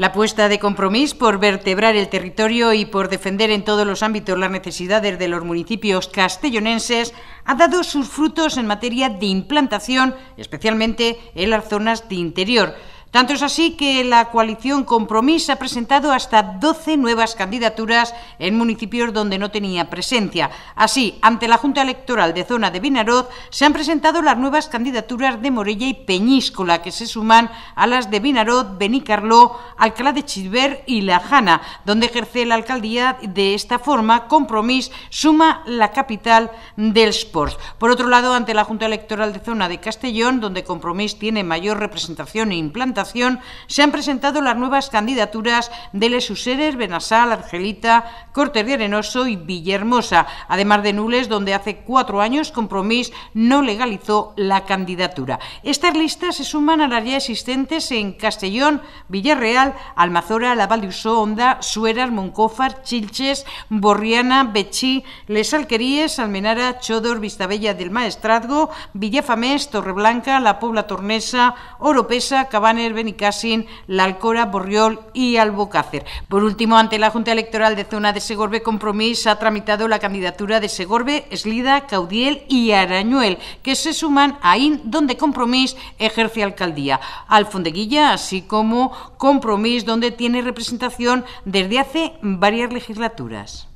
La apuesta de compromiso por vertebrar el territorio y por defender en todos los ámbitos las necesidades de los municipios castellonenses ha dado sus frutos en materia de implantación, especialmente en las zonas de interior. Tanto es así que la coalición Compromís ha presentado hasta 12 nuevas candidaturas en municipios donde no tenía presencia. Así, ante la Junta Electoral de Zona de Vinaroz se han presentado las nuevas candidaturas de Morella y Peñíscola, que se suman a las de Vinaroz, Benicarló, Alcalá de Chisber y La Jana, donde ejerce la alcaldía de esta forma. Compromís suma la capital del Sport. Por otro lado, ante la Junta Electoral de Zona de Castellón, donde Compromís tiene mayor representación e implantación, se han presentado las nuevas candidaturas de Les Useres, Benasal, Argelita, Cortes de Arenoso y Villahermosa, además de Nules, donde hace cuatro años Compromís no legalizó la candidatura. Estas listas se suman a las ya existentes en Castellón, Villarreal, Almazora, La Usó, Honda, Sueras, Moncófar, Chilches, Borriana, Bechí, Les Alqueríes, Almenara, Chodor, Vistabella del Maestrazgo, Villafamés, Torreblanca, La Pobla Tornesa, Oropesa, Cabanes, Benicasin, Benicassin, La Alcora, Borriol y Albocácer. Por último, ante la Junta Electoral de Zona de Segorbe, Compromís ha tramitado la candidatura de Segorbe, Eslida, Caudiel y Arañuel, que se suman a IN, donde Compromís ejerce alcaldía, Alfondeguilla, así como Compromís, donde tiene representación desde hace varias legislaturas.